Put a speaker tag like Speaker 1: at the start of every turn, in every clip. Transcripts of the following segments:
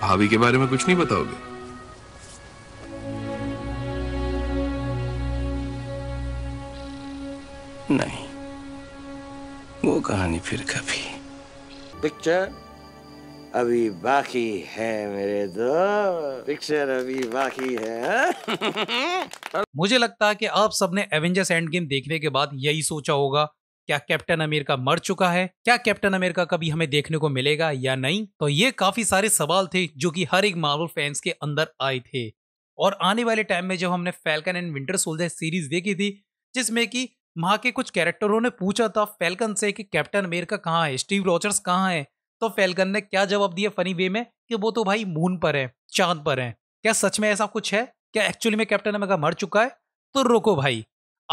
Speaker 1: भाभी के बारे में कुछ नहीं बताओगे नहीं वो कहानी फिर कभी पिक्चर अभी बाकी है मेरे दो तो। पिक्चर अभी बाकी है हाँ? मुझे लगता है कि आप सबने एवेंजर्स एंड गेम देखने के बाद यही सोचा होगा क्या कैप्टन अमेरिका मर चुका है क्या कैप्टन अमेरिका कभी हमें देखने को मिलेगा या नहीं तो ये काफी सारे सवाल थे जो कि हर एक मार्वल फैंस के अंदर आए थे और आने वाले टाइम में जब हमने Falcon and Winter Soldier series देखी थी जिसमें कि वहाँ के कुछ कैरेक्टरों ने पूछा था फैल्कन से कि कैप्टन अमेरिका कहाँ है स्टीव रॉचर्स कहाँ है तो फैल्कन ने क्या जवाब दिया फनी वे में कि वो तो भाई मून पर है चांद पर है क्या सच में ऐसा कुछ है क्या एक्चुअली में कैप्टन अमेरिका मर चुका है तो रोको भाई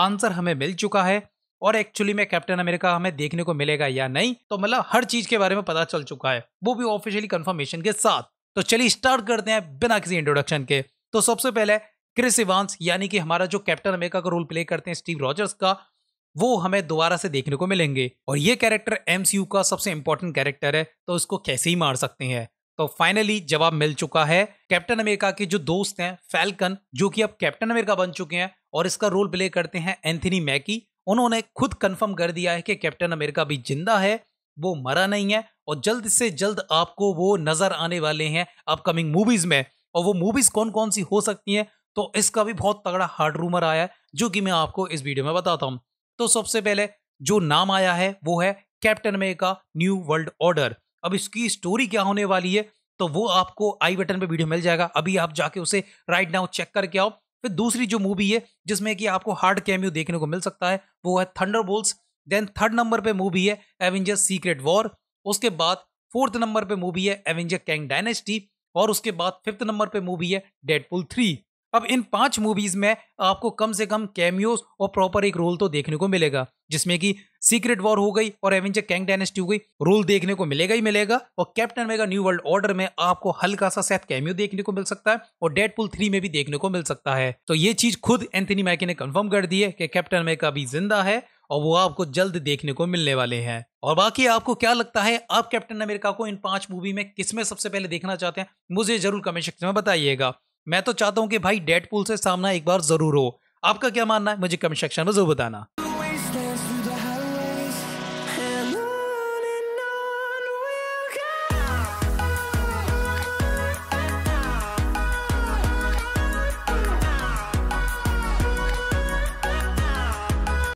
Speaker 1: आंसर हमें मिल चुका है और एक्चुअली में कैप्टन अमेरिका हमें देखने को मिलेगा या नहीं तो मतलब हर चीज के बारे में पता चल चुका है वो भी ऑफिशियली कंफर्मेशन के साथ तो चलिए स्टार्ट करते हैं बिना किसी इंट्रोडक्शन के तो सबसे पहले क्रिस इवांस यानी कि हमारा जो कैप्टन अमेरिका का रोल प्ले करते हैं स्टीव रॉजर्स का वो हमें दोबारा से देखने को मिलेंगे और ये कैरेक्टर एमसीयू का सबसे इंपॉर्टेंट कैरेक्टर है तो इसको कैसे ही मार सकते हैं तो फाइनली जवाब मिल चुका है कैप्टन अमेरिका के जो दोस्त हैं फैल्कन जो कि अब कैप्टन अमेरिका बन चुके हैं और इसका रोल प्ले करते हैं एंथनी मैकी उन्होंने खुद कंफर्म कर दिया है कि कैप्टन अमेरिका भी जिंदा है वो मरा नहीं है और जल्द से जल्द आपको वो नजर आने वाले हैं अपकमिंग मूवीज में और वो मूवीज कौन कौन सी हो सकती हैं तो इसका भी बहुत तगड़ा हार्ड रूमर आया है जो कि मैं आपको इस वीडियो में बताता हूँ तो सबसे पहले जो नाम आया है वो है Captain America New World Order अब इसकी स्टोरी क्या होने वाली है तो वो आपको आई बटन पे वीडियो मिल जाएगा अभी आप जाके उसे राइट नाउ चेक करके आओ फिर दूसरी जो मूवी है जिसमें कि आपको हार्ड कैम्यू देखने को मिल सकता है वो है थंडर देन थर्ड नंबर पे मूवी है एवेंजर सीक्रेट वॉर उसके बाद फोर्थ नंबर पे मूवी है एवेंजर कैंग डायनेस्टी और उसके बाद फिफ्थ नंबर पे मूवी है डेडपुल थ्री अब इन पांच मूवीज में आपको कम से कम कैमियोज और प्रॉपर एक रोल तो देखने को मिलेगा जिसमें कि सीक्रेट वॉर हो गई और एवेंजर कैंग डायनेस्टी हो गई रोल देखने को मिलेगा ही मिलेगा और Captain America New World Order में आपको हल्का सा सेफ कैमियो देखने को मिल सकता है और पुल थ्री में भी देखने को मिल सकता है तो ये चीज खुद एंथनी मैके ने कन्फर्म कर दी है कि कैप्टन अमेरिका भी जिंदा है और वो आपको जल्द देखने को मिलने वाले हैं और बाकी आपको क्या लगता है आप कैप्टन अमेरिका को इन पांच मूवी में किसमें सबसे पहले देखना चाहते हैं मुझे जरूर कमेंट सेक्शन में बताइएगा मैं तो चाहता हूं कि भाई डेडपुल से सामना एक बार जरूर हो आपका क्या मानना है मुझे कमेंट सेक्शन में जरूर बताना